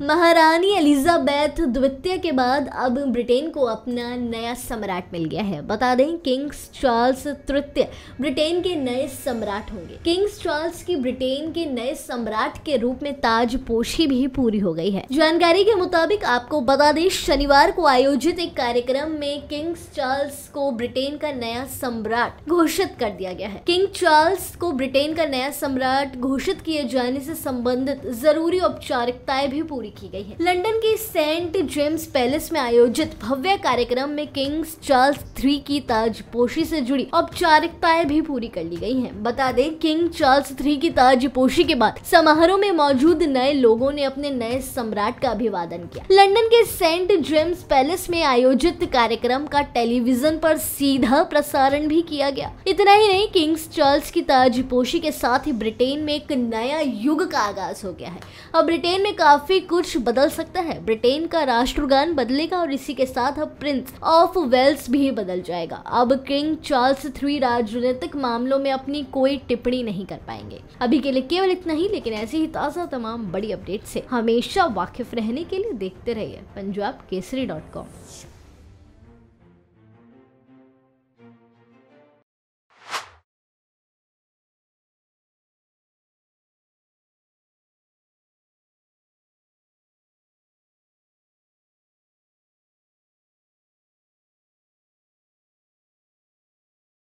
महारानी एलिजाबेथ द्वितीय के बाद अब ब्रिटेन को अपना नया सम्राट मिल गया है बता दें किंग्स चार्ल्स तृतीय ब्रिटेन के नए सम्राट होंगे किंग्स चार्ल्स की ब्रिटेन के नए सम्राट के रूप में ताजपोशी भी पूरी हो गई है जानकारी के मुताबिक आपको बता दें शनिवार को आयोजित एक कार्यक्रम में किंग्स चार्ल्स को ब्रिटेन का नया सम्राट घोषित कर दिया गया है किंग चार्ल्स को ब्रिटेन का नया सम्राट घोषित किए जाने से संबंधित जरूरी औपचारिकताएं भी पूरी पूरी की गई है लंदन के सेंट जेम्स पैलेस में आयोजित भव्य कार्यक्रम में किंग्स चार्ल्स थ्री की ताजपोशी से जुड़ी औपचारिकताएं भी पूरी कर ली गई हैं। बता दें किंग चार्ल्स थ्री की ताजपोशी के बाद समारोह में मौजूद नए लोगों ने अपने नए सम्राट का अभिवादन किया लंदन के सेंट जेम्स पैलेस में आयोजित कार्यक्रम का टेलीविजन पर सीधा प्रसारण भी किया गया इतना ही नहीं किंग्स चार्ल्स की ताजपोशी के साथ ही ब्रिटेन में एक नया युग का आगाज हो गया है और ब्रिटेन में काफी कुछ कुछ बदल सकता है ब्रिटेन का राष्ट्रगान बदलेगा और इसी के साथ अब प्रिंस ऑफ वेल्स भी बदल जाएगा अब किंग चार्ल्स थ्री राजनीतिक मामलों में अपनी कोई टिप्पणी नहीं कर पाएंगे अभी के लिए केवल इतना ही लेकिन ऐसे ही ताज़ा तमाम बड़ी अपडेट से हमेशा वाकिफ रहने के लिए देखते रहिए पंजाब केसरी डॉट कॉम